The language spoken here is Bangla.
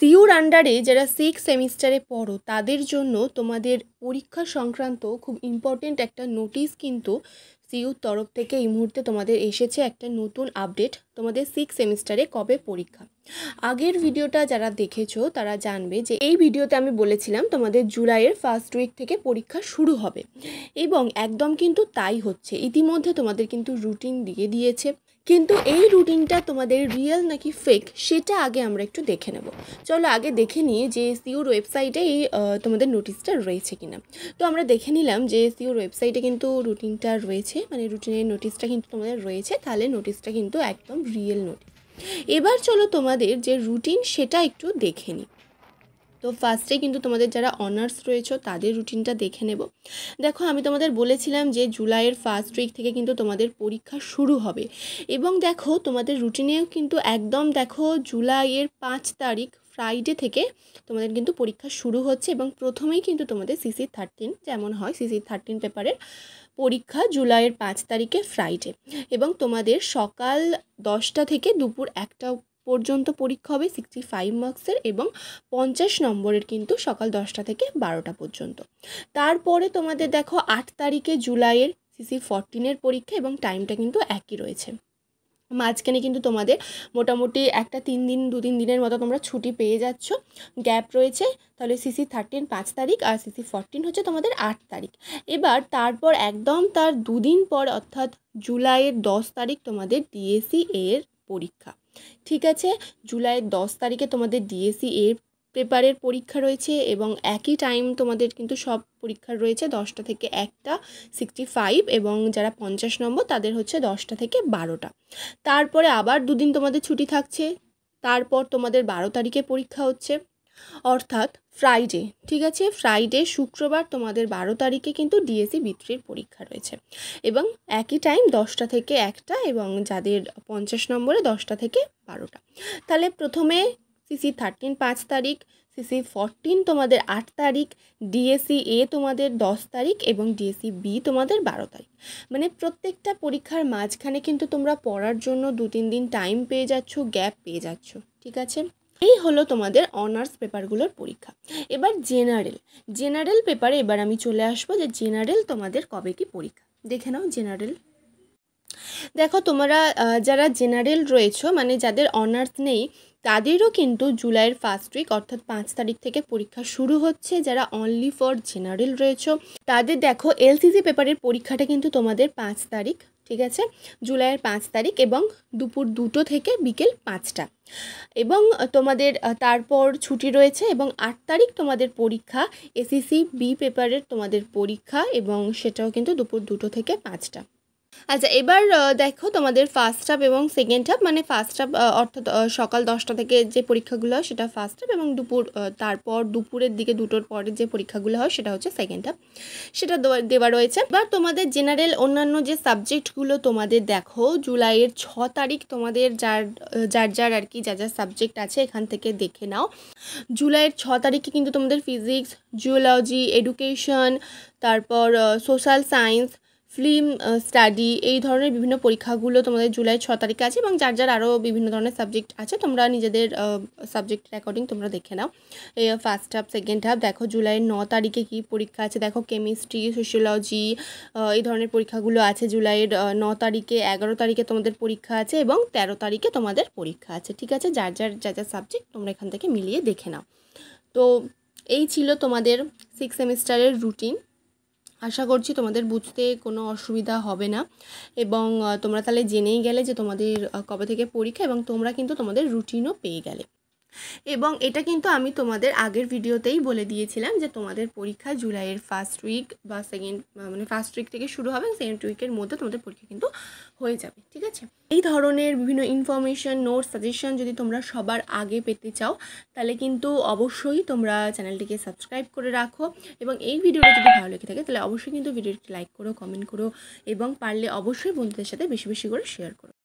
সিউর আন্ডারে যারা সিক্স সেমিস্টারে পড়ো তাদের জন্য তোমাদের পরীক্ষা সংক্রান্ত খুব ইম্পর্টেন্ট একটা নোটিস কিন্তু সিউর তরফ থেকে এই মুহূর্তে তোমাদের এসেছে একটা নতুন আপডেট তোমাদের সিক্স সেমিস্টারে কবে পরীক্ষা আগের ভিডিওটা যারা দেখেছো তারা জানবে যে এই ভিডিওতে আমি বলেছিলাম তোমাদের জুলাইয়ের ফার্স্ট উইক থেকে পরীক্ষা শুরু হবে এবং একদম কিন্তু তাই হচ্ছে ইতিমধ্যে তোমাদের কিন্তু রুটিন দিয়ে দিয়েছে কিন্তু এই রুটিনটা তোমাদের রিয়েল নাকি ফেক সেটা আগে আমরা একটু দেখে নেব চলো আগে দেখে নিই যে সিওর ওয়েবসাইটে এই তোমাদের নোটিশটা রয়েছে কিনা তো আমরা দেখে নিলাম যে সিওর ওয়েবসাইটে কিন্তু রুটিনটা রয়েছে মানে রুটিনের নোটিশটা কিন্তু তোমাদের রয়েছে তাহলে নোটিশটা কিন্তু একদম রিয়েল নোটিশ এবার চলো তোমাদের যে রুটিন সেটা একটু দেখে নিই তো ফার্স্টে কিন্তু তোমাদের যারা অনার্স রয়েছে তাদের রুটিনটা দেখে নেব দেখো আমি তোমাদের বলেছিলাম যে জুলাইয়ের ফার্স্ট উইক থেকে কিন্তু তোমাদের পরীক্ষা শুরু হবে এবং দেখো তোমাদের রুটিনেও কিন্তু একদম দেখো জুলাইয়ের পাঁচ তারিখ ফ্রাইডে থেকে তোমাদের কিন্তু পরীক্ষা শুরু হচ্ছে এবং প্রথমেই কিন্তু তোমাদের সিসি থার্টিন যেমন হয় সিসি থার্টিন পেপারের পরীক্ষা জুলাইয়ের পাঁচ তারিখে ফ্রাইডে এবং তোমাদের সকাল দশটা থেকে দুপুর একটা পর্যন্ত পরীক্ষা হবে সিক্সটি ফাইভ মার্কসের এবং পঞ্চাশ নম্বরের কিন্তু সকাল দশটা থেকে বারোটা পর্যন্ত তারপরে তোমাদের দেখো আট তারিখে জুলাইয়ের সিসি ফরটিনের পরীক্ষা এবং টাইমটা কিন্তু একই রয়েছে মাঝখানে কিন্তু তোমাদের মোটামুটি একটা তিন দিন দু তিন দিনের মতো তোমরা ছুটি পেয়ে যাচ্ছ গ্যাপ রয়েছে তাহলে সিসি থার্টিন পাঁচ তারিখ আর সিসি ফরটিন হচ্ছে তোমাদের আট তারিখ এবার তারপর একদম তার দুদিন পর অর্থাৎ জুলাইয়ের দশ তারিখ তোমাদের ডিএসি এর পরীক্ষা ঠিক আছে জুলাইয়ের দশ তারিখে তোমাদের ডিএসসি e এর পেপারের পরীক্ষা রয়েছে এবং একই টাইম তোমাদের কিন্তু সব পরীক্ষা রয়েছে দশটা থেকে একটা সিক্সটি ফাইভ এবং যারা পঞ্চাশ নম্বর তাদের হচ্ছে দশটা থেকে বারোটা তারপরে আবার দুদিন তোমাদের ছুটি থাকছে তারপর তোমাদের বারো তারিখে পরীক্ষা হচ্ছে অর্থাৎ ফ্রাইডে ঠিক আছে ফ্রাইডে শুক্রবার তোমাদের বারো তারিখে কিন্তু ডিএসসি e বিত্রির পরীক্ষা রয়েছে এবং একই টাইম দশটা থেকে একটা এবং যাদের পঞ্চাশ নম্বরে দশটা থেকে বারোটা তাহলে প্রথমে সিসি থার্টিন পাঁচ তারিখ সিসি ফোরটিন তোমাদের আট তারিখ ডিএসি এ তোমাদের দশ তারিখ এবং ডিএসি বি তোমাদের বারো তারিখ মানে প্রত্যেকটা পরীক্ষার মাঝখানে কিন্তু তোমরা পড়ার জন্য দু তিন দিন টাইম পেয়ে যাচ্ছ গ্যাপ পেয়ে যাচ্ছ ঠিক আছে এই হলো তোমাদের অনার্স পেপারগুলোর পরীক্ষা এবার জেনারেল জেনারেল পেপারে এবার আমি চলে আসবো যে জেনারেল তোমাদের কবে কি পরীক্ষা দেখে নাও জেনারেল দেখো তোমরা যারা জেনারেল রয়েছো মানে যাদের অনার্স নেই তাদেরও কিন্তু জুলাইয়ের ফার্স্ট উইক অর্থাৎ পাঁচ তারিখ থেকে পরীক্ষা শুরু হচ্ছে যারা অনলি ফর জেনারেল রয়েছে তাদের দেখো এলসিসি পেপারের পরীক্ষাটা কিন্তু তোমাদের পাঁচ তারিখ ঠিক আছে জুলাইয়ের পাঁচ তারিখ এবং দুপুর দুটো থেকে বিকেল পাঁচটা এবং তোমাদের তারপর ছুটি রয়েছে এবং আট তারিখ তোমাদের পরীক্ষা এসিসি বি পেপারের তোমাদের পরীক্ষা এবং সেটাও কিন্তু দুপুর দুটো থেকে পাঁচটা আচ্ছা এবার দেখো তোমাদের ফার্স্ট হাফ এবং সেকেন্ড হাফ মানে ফার্স্ট হাফ অর্থাৎ সকাল দশটা থেকে যে পরীক্ষাগুলো হয় সেটা ফার্স্ট হাফ এবং দুপুর তারপর দুপুরের দিকে দুটোর পরে যে পরীক্ষাগুলো হয় সেটা হচ্ছে সেকেন্ড হাফ সেটা দেওয়া রয়েছে এবার তোমাদের জেনারেল অন্যান্য যে সাবজেক্টগুলো তোমাদের দেখো জুলাইয়ের ছ তারিখ তোমাদের যার যার যার আর কি যা যা সাবজেক্ট আছে এখান থেকে দেখে নাও জুলাইয়ের ছ তারিখে কিন্তু তোমাদের ফিজিক্স জুওলজি এডুকেশন তারপর social science film study uh, এই ধরনের বিভিন্ন পরীক্ষাগুলো তোমাদের জুলাই ছ তারিখে আছে এবং যার যার আরও বিভিন্ন ধরনের সাবজেক্ট আছে তোমরা নিজেদের সাবজেক্ট uh, অ্যাকর্ডিং তোমরা দেখে নাও ফার্স্ট হাফ সেকেন্ড হাফ দেখো জুলাই ন তারিখে কি পরীক্ষা আছে দেখো কেমিস্ট্রি সোশিওলজি uh, এই ধরনের পরীক্ষাগুলো আছে জুলাইয়ের ন তারিখে এগারো তারিখে তোমাদের পরীক্ষা আছে এবং তেরো তারিখে তোমাদের পরীক্ষা আছে ঠিক আছে যার যার যা যা সাবজেক্ট তোমরা এখান থেকে মিলিয়ে দেখে নাও তো এই ছিল তোমাদের সিক্স সেমিস্টারের রুটিন আশা করছি তোমাদের বুঝতে কোনো অসুবিধা হবে না এবং তোমরা তাহলে জেনেই গেলে যে তোমাদের কবে থেকে পরীক্ষা এবং তোমরা কিন্তু তোমাদের রুটিনও পেয়ে গেলে এবং এটা কিন্তু আমি তোমাদের আগের ভিডিওতেই বলে দিয়েছিলাম যে তোমাদের পরীক্ষা জুলাইয়ের ফার্স্ট উইক বা সেকেন্ড মানে ফার্স্ট উইক থেকে শুরু হবে সেকেন্ড উইকের মধ্যে তোমাদের পরীক্ষা কিন্তু হয়ে যাবে ঠিক আছে এই ধরনের বিভিন্ন ইনফরমেশান নোট সাজেশন যদি তোমরা সবার আগে পেতে চাও তাহলে কিন্তু অবশ্যই তোমরা চ্যানেলটিকে সাবস্ক্রাইব করে রাখো এবং এই ভিডিওটা যদি ভালো লেগে থাকে তাহলে অবশ্যই কিন্তু ভিডিওটি লাইক করো কমেন্ট করো এবং পারলে অবশ্যই বন্ধুদের সাথে বেশি বেশি করে শেয়ার করো